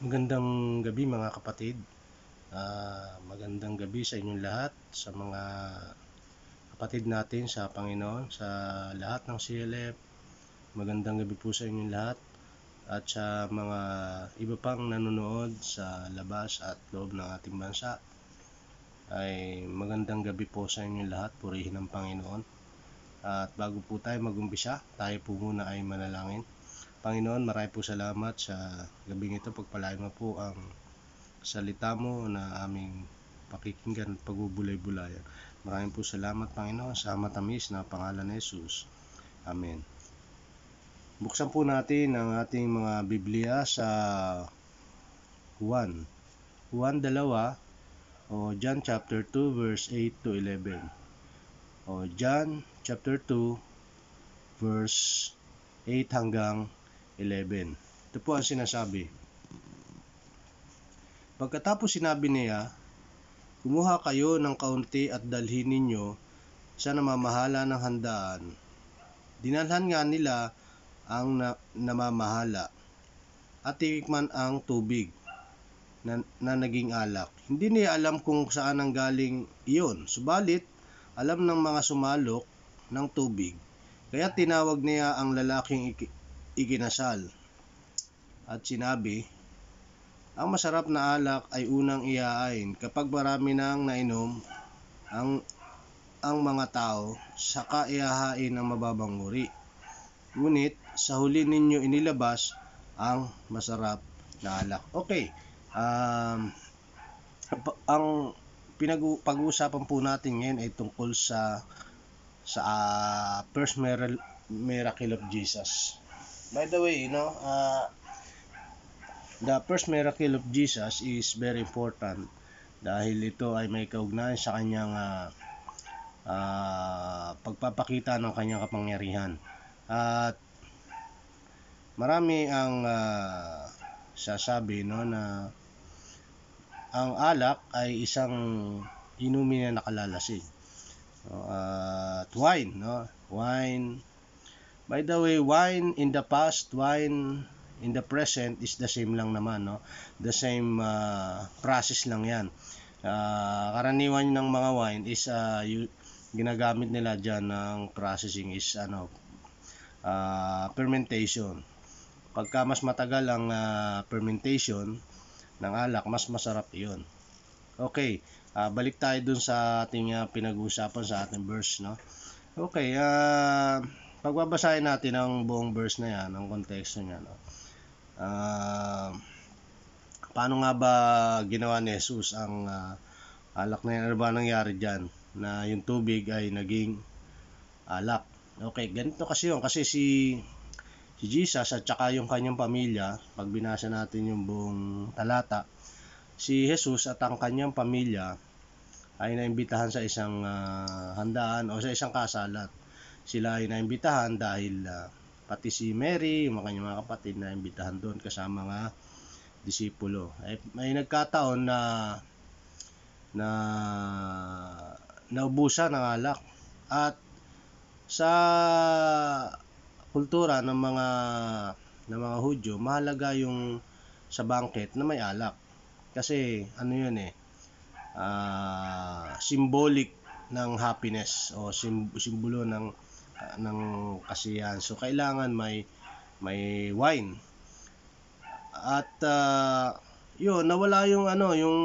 Magandang gabi mga kapatid. Uh, magandang gabi sa inyong lahat, sa mga kapatid natin sa Panginoon, sa lahat ng CLF. Magandang gabi po sa inyong lahat at sa mga iba pang nanonood sa labas at loob ng ating bansa. Ay magandang gabi po sa inyong lahat, purihin ang Panginoon. At bago po tayo magumpisa, tayo po muna ay manalangin. Panginoon, marami po salamat sa gabing ito. Pagpalain mo po ang salita mo na aming pakikinggan at pagbubulay-bulayan. Maraming po salamat, Panginoon, sa matamis na pangalan ni Jesus. Amen. Buksan po natin ang ating mga Biblia sa Juan. Juan 2 o John chapter 2 verse 8 to 11. O John chapter 2 verse 8 hanggang 11. Ito po ang sinasabi. Pagkatapos sinabi niya, Kumuha kayo ng kaunti at dalhin ninyo sa namamahala ng handaan. Dinalhan nga nila ang na- namamahala at tinikman ang tubig na, na naging alak. Hindi niya alam kung saan ang galing iyon. Subalit, alam ng mga sumalok ng tubig. Kaya tinawag niya ang lalaking ikinasal at sinabi, Ang masarap na alak ay unang iaain kapag marami nang nainom ang, ang mga tao, saka iahain ang mababang uri. Ngunit sa huli ninyo inilabas ang masarap na alak. Okay, um, ang pinag usapan po natin ngayon ay tungkol sa sa uh, first miracle of Jesus By the way, you know, uh, the first miracle of Jesus is very important dahil ito ay may kaugnayan sa kanyang uh, uh, pagpapakita ng kanyang kapangyarihan. At marami ang uh, sasabi no na ang alak ay isang inumin na nakalalasing. No, uh, at wine, no? Wine By the way, wine in the past, wine in the present is the same lang naman, no? The same uh, process lang 'yan. Uh, karaniwan ng mga wine is uh, you, ginagamit nila diyan ng processing is ano uh, fermentation. Pagka mas matagal ang uh, fermentation ng alak, mas masarap 'yon. Okay, uh, balik tayo dun sa ating uh, pinag-uusapan sa ating verse, no? Okay, ah uh, pagbabasahin natin ang buong verse na yan, ang konteksto niya, no? Uh, paano nga ba ginawa ni Jesus ang uh, alak na yan? Ano ba nangyari dyan? Na yung tubig ay naging alak. Okay, ganito kasi yun. Kasi si, si Jesus at saka yung kanyang pamilya, pag binasa natin yung buong talata, si Jesus at ang kanyang pamilya ay naimbitahan sa isang uh, handaan o sa isang kasalat sila ay naimbitahan dahil uh, pati si Mary, yung mga kanyang mga kapatid na imbitahan doon kasama mga disipulo. Ay, eh, may nagkataon na na naubusan ng alak at sa kultura ng mga ng mga Hudyo, mahalaga yung sa bangket na may alak. Kasi ano 'yun eh uh, symbolic ng happiness o sim- simbolo ng uh, ng kasiyahan. So kailangan may may wine. At uh, yun, nawala yung ano, yung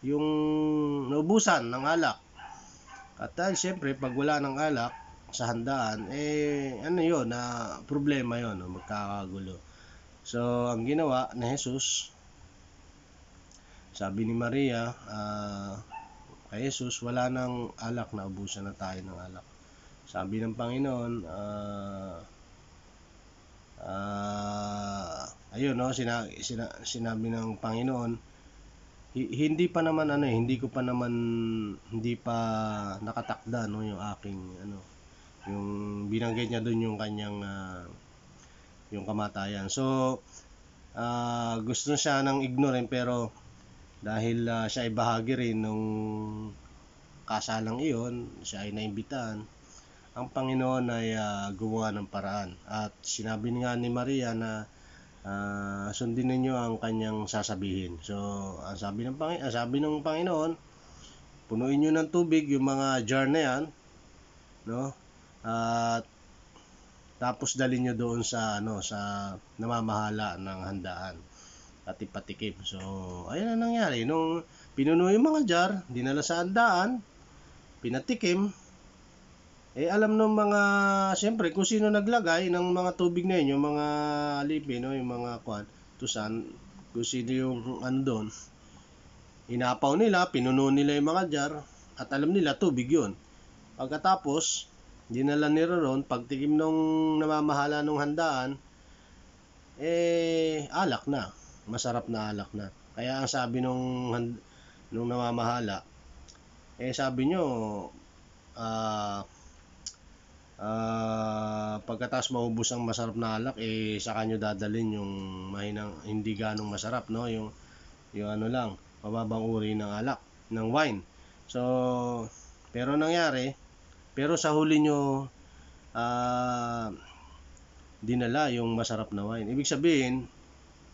yung naubusan ng alak. At dahil syempre pag wala ng alak sa handaan, eh ano yun, na problema yun, no? magkakagulo. So ang ginawa ni Jesus, sabi ni Maria, ah, kay Jesus, wala nang alak, naubusan na tayo ng alak. Sabi ng Panginoon, ah, ah, ayun no, sina, sina, sinabi ng Panginoon, hindi pa naman ano eh, hindi ko pa naman hindi pa nakatakda no yung aking ano yung binanggit niya doon yung kanyang uh, yung kamatayan. So uh, gusto siya ng ignorant pero dahil uh, siya ay bahagi rin nung kasalang iyon, siya ay naimbitahan ang Panginoon ay uh, gumawa ng paraan. At sinabi nga ni Maria na uh, sundin ninyo ang kanyang sasabihin. So, ang sabi ng, Panginoon, ang sabi ng Panginoon, punuin nyo ng tubig yung mga jar na yan, no? At tapos dalhin niyo doon sa ano sa namamahala ng handaan at ipatikim. So, ayun ang nangyari nung pinuno yung mga jar, dinala sa handaan, pinatikim, eh alam nung mga siyempre kung sino naglagay ng mga tubig na yun, yung mga lipi no, yung mga kwan, tusan, kung sino yung ano doon. Inapaw nila, pinuno nila yung mga jar at alam nila tubig yun. Pagkatapos, dinala ni Roron pagtikim nung namamahala nung handaan, eh alak na. Masarap na alak na. Kaya ang sabi nung nung namamahala, eh sabi nyo, ah, uh, Uh, pagkatapos maubos ang masarap na alak eh saka kanyo dadalin yung mahinang hindi ganong masarap no yung yung ano lang mababang uri ng alak ng wine so pero nangyari pero sa huli nyo uh, dinala yung masarap na wine ibig sabihin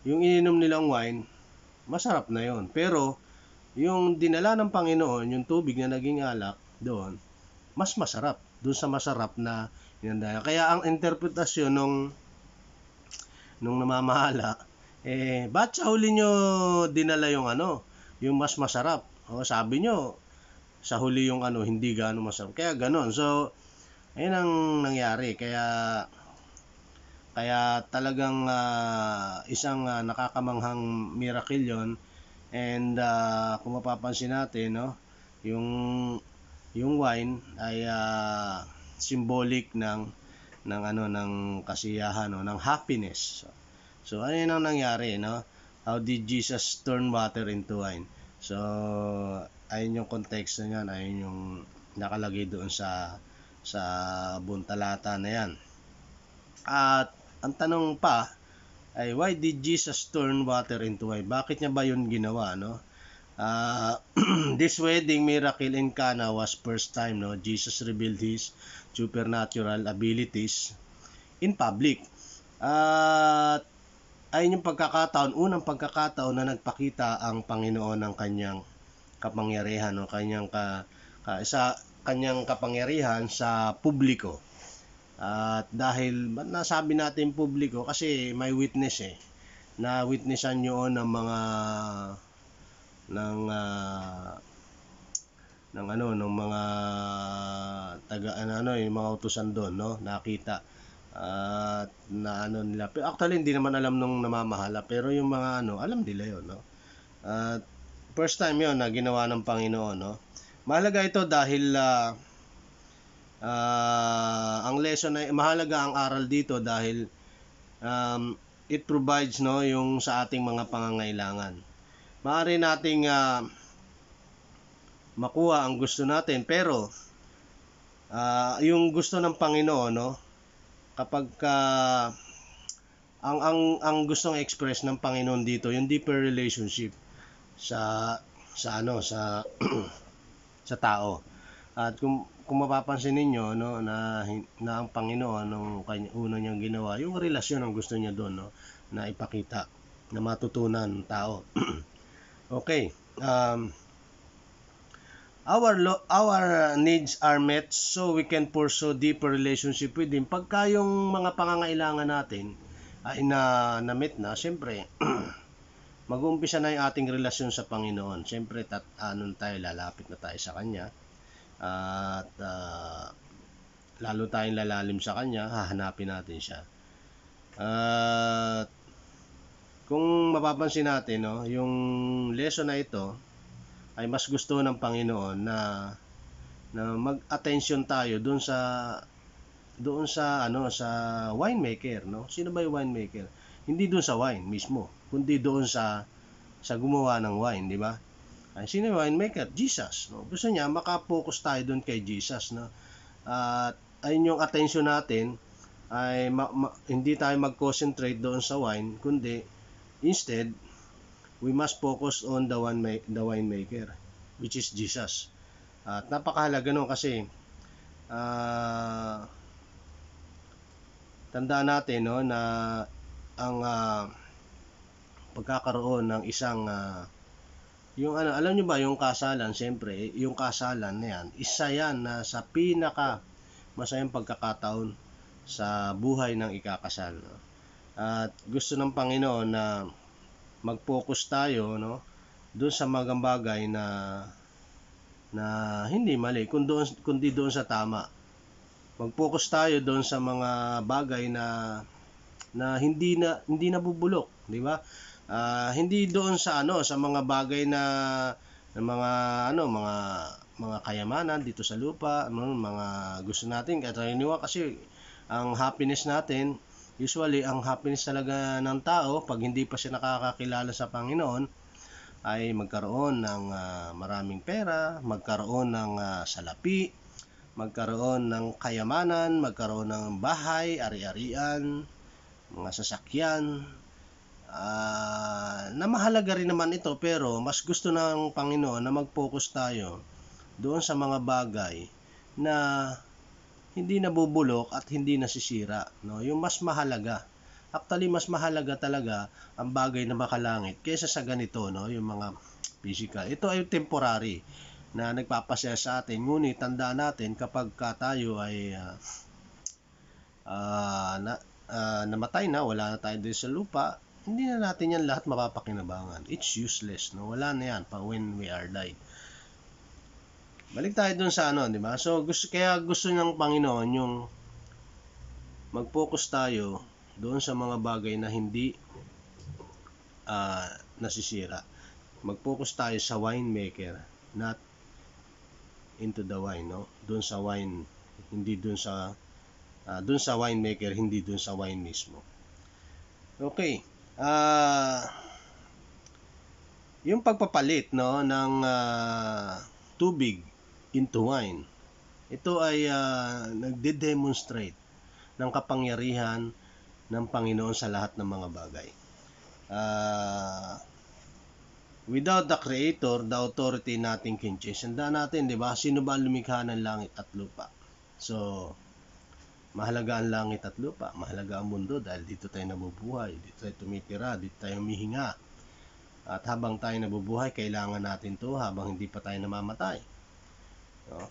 yung ininom nilang wine masarap na yon pero yung dinala ng Panginoon yung tubig na naging alak doon mas masarap doon sa masarap na hinanda. Kaya ang interpretasyon nung nung namamahala, eh, ba't sa huli nyo dinala yung ano, yung mas masarap? O, sabi nyo, sa huli yung ano, hindi gaano masarap. Kaya ganon. So, ayun ang nangyari. Kaya, kaya talagang uh, isang uh, nakakamanghang miracle yon and uh, kung mapapansin natin no yung yung wine ay uh, symbolic ng ng ano ng kasiyahan no ng happiness. So, so ano ang nangyari no? How did Jesus turn water into wine? So ayun yung konteksto niyan, ayun yung nakalagay doon sa sa buntalata na yan. At ang tanong pa ay why did Jesus turn water into wine? Bakit niya ba 'yun ginawa no? Uh, this wedding miracle in Cana was first time no Jesus revealed his supernatural abilities in public. At uh, ayun yung pagkakataon, unang pagkakataon na nagpakita ang Panginoon ng kanyang kapangyarihan no kanyang ka, ka sa kanyang kapangyarihan sa publiko. At dahil nasabi natin publiko kasi may witness eh na witnessan yun ng mga ng uh, ng ano ng mga taga ano, ano yung mga utusan doon no nakita at uh, na ano nila pero actually hindi naman alam nung namamahala pero yung mga ano alam nila yon no at uh, first time yon na ginawa ng Panginoon no mahalaga ito dahil uh, uh, ang lesson ay mahalaga ang aral dito dahil um, it provides no yung sa ating mga pangangailangan maaari nating uh, makuha ang gusto natin pero uh, yung gusto ng Panginoon no kapag uh, ang ang ang gustong express ng Panginoon dito yung deeper relationship sa sa ano sa sa tao at kung kung mapapansin ninyo no na na ang Panginoon nung kanya una niyang ginawa yung relasyon ang gusto niya doon no na ipakita na matutunan ng tao Okay. Um, our lo- our needs are met so we can pursue deeper relationship with him. Pagka yung mga pangangailangan natin ay na na-meet na, syempre mag-uumpisa na yung ating relasyon sa Panginoon. Syempre tat anon tayo lalapit na tayo sa kanya at uh, lalo tayong lalalim sa kanya, hahanapin natin siya. At uh, kung mapapansin natin, no, yung lesson na ito ay mas gusto ng Panginoon na na mag-attention tayo doon sa doon sa ano sa winemaker, no? Sino ba 'yung winemaker? Hindi doon sa wine mismo, kundi doon sa sa gumawa ng wine, di ba? Ay sino 'yung winemaker? Jesus, no? Gusto niya makapokus tayo doon kay Jesus, no? At ayun 'yung attention natin ay ma- ma- hindi tayo mag-concentrate doon sa wine, kundi Instead, we must focus on the, one ma- the winemaker, which is Jesus. At napakahalaga nun kasi, uh, tandaan natin no, na ang uh, pagkakaroon ng isang uh, yung ano, alam niyo ba yung kasalan, siyempre, yung kasalan na yan, isa yan na sa pinaka masayang pagkakataon sa buhay ng ikakasal. No? At gusto ng Panginoon na mag-focus tayo no doon sa mga bagay na na hindi mali kundi doon kundi doon sa tama. Mag-focus tayo doon sa mga bagay na na hindi na hindi nabubulok, di ba? Uh, hindi doon sa ano sa mga bagay na, na mga ano mga mga kayamanan dito sa lupa, ano, mga gusto natin katayaniwa kasi ang happiness natin Usually, ang happiness talaga ng tao, pag hindi pa siya nakakakilala sa Panginoon, ay magkaroon ng uh, maraming pera, magkaroon ng uh, salapi, magkaroon ng kayamanan, magkaroon ng bahay, ari-arian, mga sasakyan. Uh, na mahalaga rin naman ito pero mas gusto ng Panginoon na mag-focus tayo doon sa mga bagay na hindi nabubulok at hindi nasisira. No? Yung mas mahalaga. Actually, mas mahalaga talaga ang bagay na makalangit kaysa sa ganito, no? yung mga physical. Ito ay temporary na nagpapasaya sa atin. Ngunit tandaan natin kapag ka tayo ay uh, uh, na, uh, namatay na, wala na tayo dito sa lupa, hindi na natin yan lahat mapapakinabangan. It's useless. No? Wala na yan pa when we are died. Balik tayo dun sa ano, di ba? So, gusto, kaya gusto ng Panginoon yung mag-focus tayo doon sa mga bagay na hindi uh, nasisira. Mag-focus tayo sa winemaker, not into the wine, no? Doon sa wine, hindi doon sa uh, ah, doon sa winemaker, hindi doon sa wine mismo. Okay. Uh, yung pagpapalit no ng uh, tubig into wine. Ito ay uh, nagde-demonstrate ng kapangyarihan ng Panginoon sa lahat ng mga bagay. Uh, without the Creator, the authority natin can change. Sandaan natin, di ba? Sino ba lumikha ng langit at lupa? So, mahalaga ang langit at lupa, mahalaga ang mundo dahil dito tayo nabubuhay, dito tayo tumitira, dito tayo humihinga. At habang tayo nabubuhay, kailangan natin to habang hindi pa tayo namamatay. No? Diba?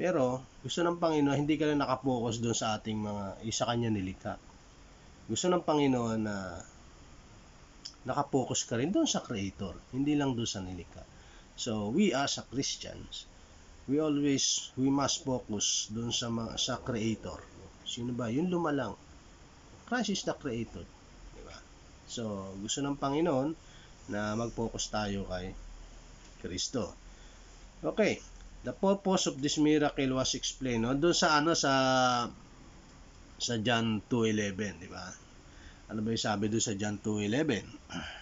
Pero, gusto ng Panginoon, hindi ka lang nakapokus doon sa ating mga, isa kanya nilikha. Gusto ng Panginoon na nakapokus ka rin doon sa Creator, hindi lang doon sa nilikha. So, we as a Christians, we always, we must focus doon sa, mga, sa Creator. Sino ba? Yung lumalang. Christ is the Creator. Diba? So, gusto ng Panginoon na mag-focus tayo kay Kristo. Okay, The purpose of this miracle was explained no? doon sa ano sa sa John 2:11, di ba? Ano ba 'yung sabi doon sa John 2:11?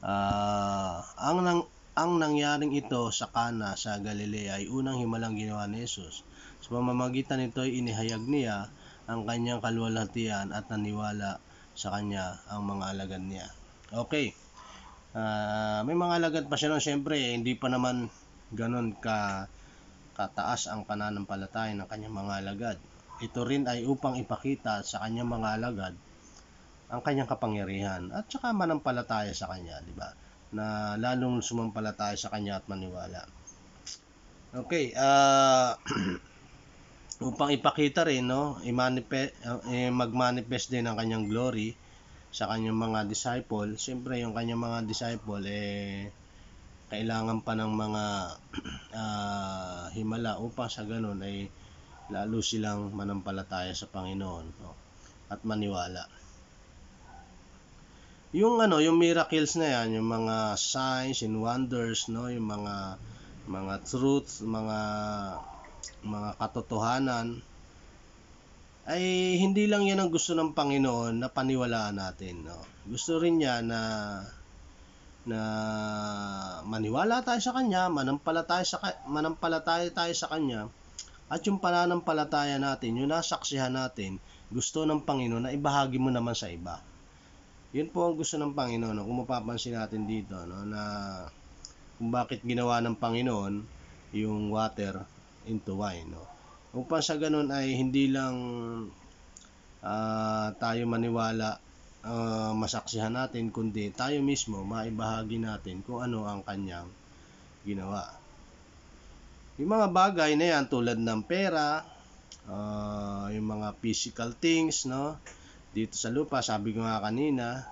Ah, uh, ang nang ang nangyaring ito sa Kana sa Galilea ay unang himalang ginawa ni Jesus. Sa pamamagitan nito ay inihayag niya ang kanyang kalwalhatian at naniwala sa kanya ang mga alagad niya. Okay. Uh, may mga alagad pa siya nun, syempre, eh, hindi pa naman ganon ka kataas ang pananampalataya ng kanyang mga alagad. Ito rin ay upang ipakita sa kanyang mga alagad ang kanyang kapangyarihan at saka manampalataya sa kanya, di ba? Na lalong sumampalataya sa kanya at maniwala. Okay, uh, upang ipakita rin, no, i-manifest, uh, eh, mag-manifest din ang kanyang glory sa kanyang mga disciple. Siyempre, yung kanyang mga disciple, eh, kailangan pa ng mga uh, himala upang sa ganun ay lalo silang manampalataya sa Panginoon no? at maniwala. Yung ano, yung miracles na yan, yung mga signs and wonders, no, yung mga mga truths, mga mga katotohanan ay hindi lang yan ang gusto ng Panginoon na paniwalaan natin, no. Gusto rin niya na na maniwala tayo sa kanya, manampalataya sa manampalataya tayo sa kanya at yung pananampalataya natin, yung nasaksihan natin, gusto ng Panginoon na ibahagi mo naman sa iba. Yun po ang gusto ng Panginoon. No? Kung mapapansin natin dito no, na kung bakit ginawa ng Panginoon yung water into wine. No? Upang sa ganun ay hindi lang uh, tayo maniwala uh, masaksihan natin kundi tayo mismo maibahagi natin kung ano ang kanyang ginawa. Yung mga bagay na yan tulad ng pera, uh, yung mga physical things no dito sa lupa, sabi ko nga kanina,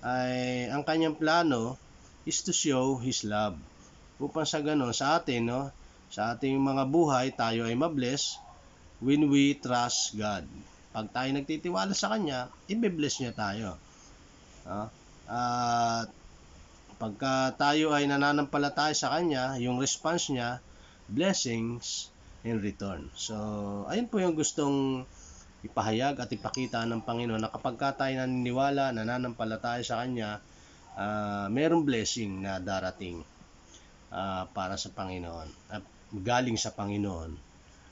ay ang kanyang plano is to show his love. Upang sa ganon sa atin no, sa ating mga buhay tayo ay mabless when we trust God. Pag tayo nagtitiwala sa Kanya, ibe-bless niya tayo. Uh, at pagka tayo ay nananampalataya sa Kanya, yung response niya, blessings in return. So, ayun po yung gustong ipahayag at ipakita ng Panginoon na kapag tayo naniniwala, nananampalataya sa Kanya, uh, merong blessing na darating uh, para sa Panginoon. Uh, galing sa Panginoon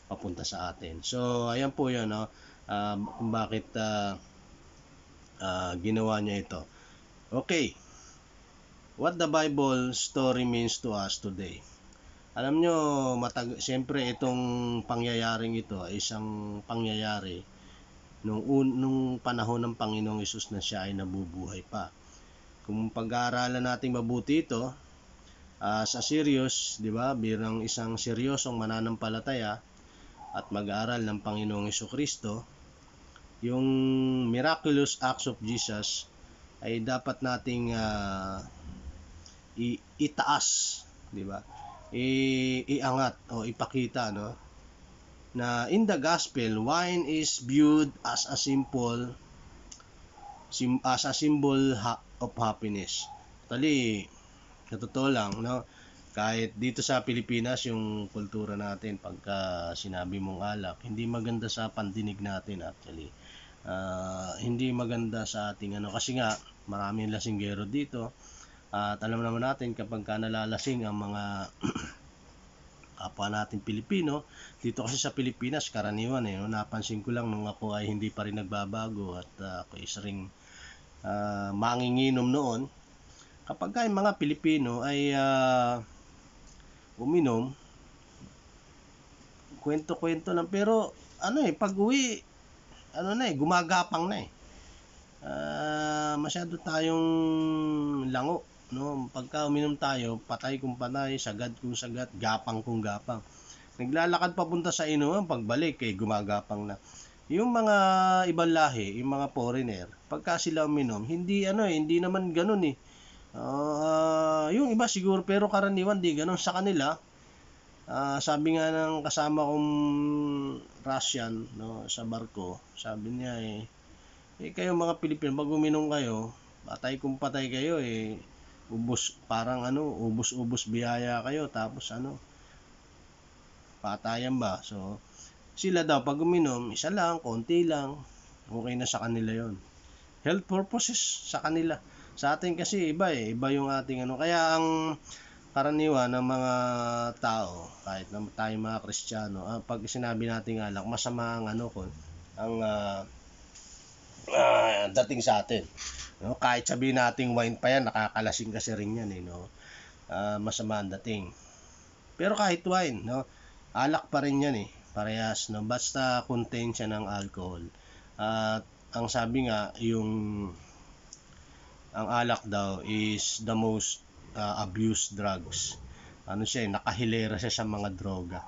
papunta sa atin. So, ayan po yun. No? um, kung bakit uh, uh, ginawa niya ito. Okay. What the Bible story means to us today. Alam nyo, matag siyempre itong pangyayaring ito ay isang pangyayari nung, un- nung panahon ng Panginoong Isus na siya ay nabubuhay pa. Kung pag-aaralan natin mabuti ito, uh, sa serious, di ba, birang isang seryosong mananampalataya at mag-aaral ng Panginoong Iso Kristo, yung miraculous acts of Jesus ay dapat nating uh, i- itaas, 'di ba? I- iangat o ipakita no na in the gospel wine is viewed as a simple sim, as a symbol ha, of happiness. Tali, sa totoo lang, no? kahit dito sa Pilipinas yung kultura natin pagka sinabi mong alak, hindi maganda sa pandinig natin actually uh, hindi maganda sa ating ano kasi nga maraming lasinggero dito at alam naman natin kapag ka nalalasing ang mga kapwa natin Pilipino dito kasi sa Pilipinas karaniwan eh no? napansin ko lang nung ako ay hindi pa rin nagbabago at uh, ako is ring uh, manginginom noon kapag ka mga Pilipino ay uh, uminom kwento-kwento lang pero ano eh pag uwi ano na eh, gumagapang na eh. Uh, masyado tayong lango, no? Pagka uminom tayo, patay kung patay, sagad kung sagad, gapang kung gapang. Naglalakad papunta sa inuman, pagbalik eh, gumagapang na. Yung mga ibang lahi, yung mga foreigner, pagka sila uminom, hindi ano eh, hindi naman ganoon eh. Uh, yung iba siguro, pero karaniwan di ganoon sa kanila. Uh, sabi nga ng kasama kong Russian no, sa barko, sabi niya eh, eh kayo mga Pilipino, pag uminom kayo, patay kung patay kayo eh, ubos, parang ano, ubos-ubos biyaya kayo, tapos ano, patayan ba? So, sila daw pag uminom, isa lang, konti lang, okay na sa kanila yon Health purposes sa kanila. Sa atin kasi iba eh, iba yung ating ano. Kaya ang karaniwan ng mga tao, kahit na tayo mga Kristiyano, ang ah, pag sinabi nating alak, masama ang ano ko, ang uh, uh, dating sa atin. No? Kahit sabihin nating wine pa yan, nakakalasing kasi rin yan eh, no? Uh, masama ang dating. Pero kahit wine, no? Alak pa rin yan eh, parehas, no? Basta contain siya ng alcohol. At uh, ang sabi nga, yung ang alak daw is the most uh, abuse drugs. Ano siya eh, nakahilera siya sa mga droga.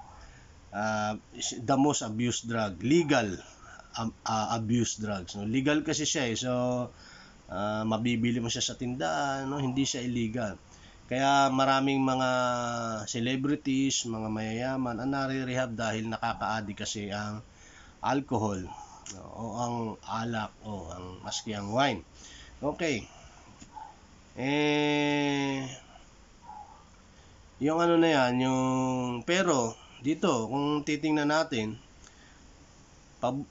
Uh, the most abused drug, legal um, uh, abuse drugs. No? Legal kasi siya eh, so uh, mabibili mo siya sa tindahan, no? hindi siya illegal. Kaya maraming mga celebrities, mga mayayaman ang nare-rehab dahil nakakaadi kasi ang alcohol no? o ang alak o ang maski ang wine. Okay eh yung ano na yan yung pero dito kung titingnan natin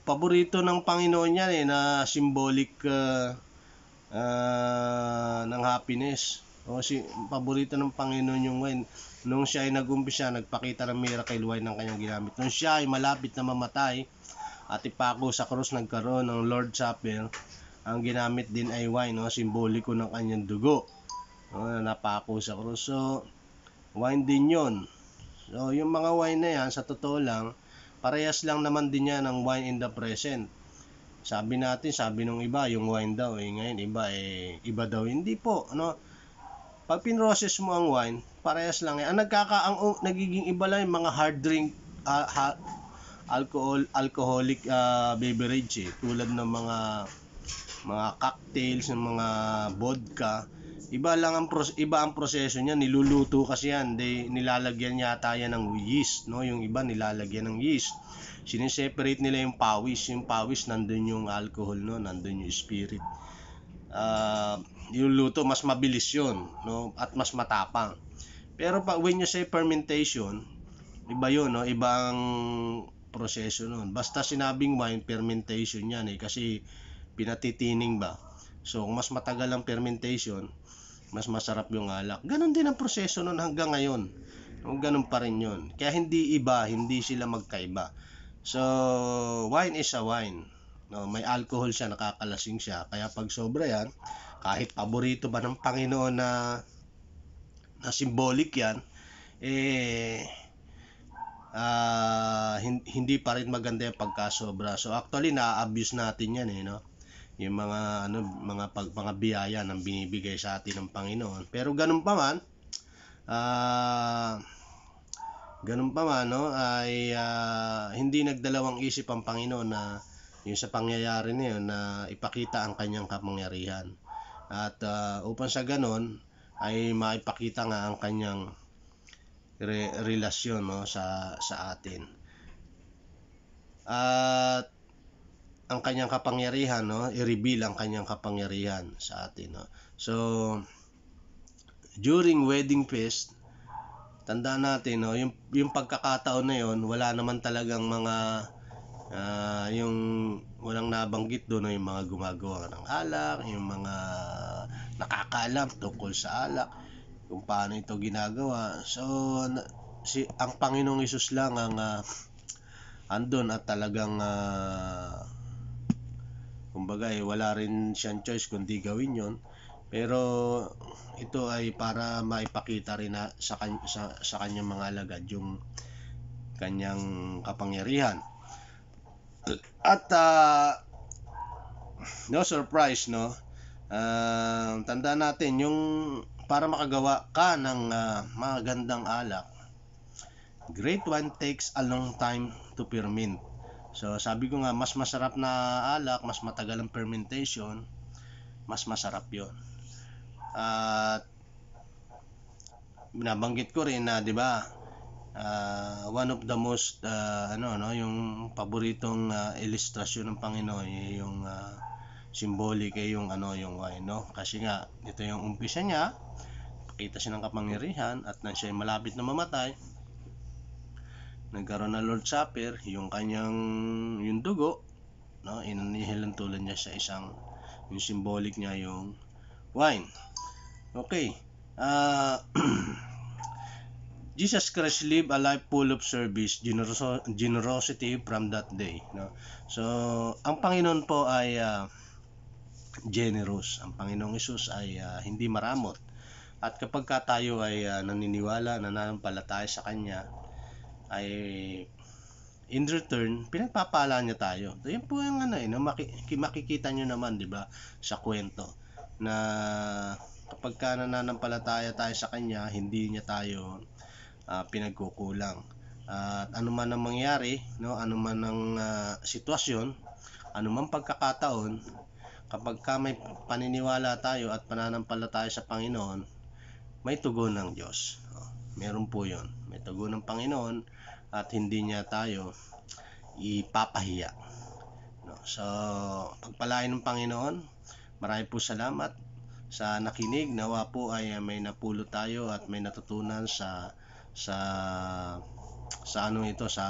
paborito ng Panginoon yan eh na symbolic uh, uh, ng happiness o si paborito ng Panginoon yung wine nung siya ay nagumpisa nagpakita ng miracle wine ng kanyang ginamit nung siya ay malapit na mamatay at ipako sa krus nagkaroon ng Lord Chapel ang ginamit din ay wine, no? simboliko ng kanyang dugo. No? Napako sa krus. So, wine din yon. So, yung mga wine na yan, sa totoo lang, parehas lang naman din yan ng wine in the present. Sabi natin, sabi nung iba, yung wine daw, eh, ngayon iba, eh, iba daw. Hindi po, ano? Pag pinroses mo ang wine, parehas lang. Eh. Ang nagkaka, ang, ang nagiging iba lang yung mga hard drink, uh, ha, alcohol, alcoholic uh, beverage, eh, tulad ng mga mga cocktails, ng mga vodka. Iba lang ang pros- iba ang proseso niya, niluluto kasi yan. They nilalagyan yata yan ng yeast, no? Yung iba nilalagyan ng yeast. Sineseparate nila yung pawis, yung pawis nandoon yung alcohol, no? Nandoon yung spirit. Ah, Uh, luto mas mabilis 'yon, no? At mas matapang. Pero pa when you say fermentation, iba 'yon, no? Ibang proseso noon. Basta sinabing wine fermentation 'yan eh kasi pinatitining ba. So, kung mas matagal ang fermentation, mas masarap yung alak. Ganon din ang proseso nun hanggang ngayon. Ganon pa rin yun. Kaya hindi iba, hindi sila magkaiba. So, wine is a wine. No, may alcohol siya, nakakalasing siya. Kaya pag sobra yan, kahit paborito ba ng Panginoon na na symbolic yan, eh, uh, hindi pa rin maganda yung pagkasobra. So, actually, na-abuse natin yan eh, no? yung mga ano mga pag, mga biyaya ng binibigay sa atin ng Panginoon. Pero ganun pa man ah uh, ganun pa man no ay uh, hindi nagdalawang isip ang Panginoon na yung sa pangyayari na yun na ipakita ang kanyang kapangyarihan. At uh, upang sa ganun ay maipakita nga ang kanyang re- relasyon no sa sa atin. At ang kanyang kapangyarihan, no? I-reveal ang kanyang kapangyarihan sa atin, no? So, during wedding feast, tanda natin, no? Yung, yung pagkakataon na yon wala naman talagang mga uh, yung walang nabanggit doon no? yung mga gumagawa ng alak, yung mga nakakaalam tungkol sa alak, kung paano ito ginagawa. So, na, si ang Panginoong Isus lang ang uh, ah, andon at talagang uh, Kumbaga eh, wala rin siyang choice kundi gawin yon pero ito ay para maipakita rin na sa, kan- sa, sa kanyang mga alagad yung kanyang kapangyarihan. At uh, no surprise no. Uh, tanda natin yung para makagawa ka ng uh, magandang alak. great one takes a long time to ferment. So sabi ko nga mas masarap na alak, mas matagal ang fermentation, mas masarap 'yon. At binabanggit ko rin na 'di ba? Uh, one of the most uh, ano no, yung paboritong uh, ah, ilustrasyon ng Panginoon eh, yung uh, symbolic ay eh, yung ano yung wine no. Kasi nga ito yung umpisa niya, kita siya ng kapangyarihan at nang siya malapit na mamatay, nagkaroon na Lord Supper, yung kanyang yung dugo, no, inanihilantulan niya sa isang yung symbolic niya yung wine. Okay. Uh, Jesus Christ lived a life full of service, generoso, generosity from that day. No? So, ang Panginoon po ay uh, generous. Ang Panginoong Isus ay uh, hindi maramot. At kapag ka tayo ay uh, naniniwala, nananampalataya sa Kanya, ay in return, pinagpapala niya tayo. So, yun po yung ano eh, no, maki- makikita nyo naman, di ba, sa kwento na kapag ka nananampalataya tayo sa kanya, hindi niya tayo uh, pinagkukulang. Uh, at ano man ang mangyari, no, ano man ang uh, sitwasyon, ano man pagkakataon, kapag ka may paniniwala tayo at pananampalataya sa Panginoon, may tugon ng Diyos. Oh, meron po yun. May tugon ng Panginoon at hindi niya tayo ipapahiya. No? So, pagpalain ng Panginoon. Marami po salamat sa nakinig. Nawa po ay ah, may napulo tayo at may natutunan sa sa sa ano ito sa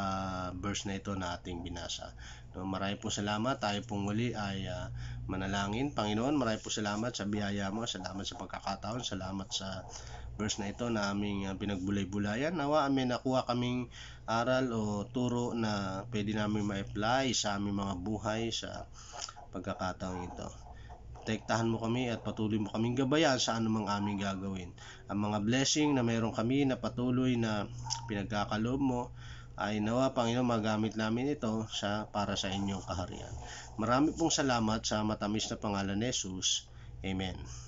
verse na ito na ating binasa. No, marami po salamat. Tayo pong muli ay uh, manalangin. Panginoon, marami po salamat sa biyaya mo. Salamat sa pagkakataon. Salamat sa verse na ito na aming uh, pinagbulay-bulayan. Nawa amin nakuha kaming aral o turo na pwede namin ma-apply sa aming mga buhay sa pagkakataong ito. tektahan mo kami at patuloy mo kaming gabayan sa anumang aming gagawin. Ang mga blessing na meron kami na patuloy na pinagkakaloob mo ay nawa Panginoon magamit namin ito sa para sa inyong kaharian. Marami pong salamat sa matamis na pangalan ni Jesus. Amen.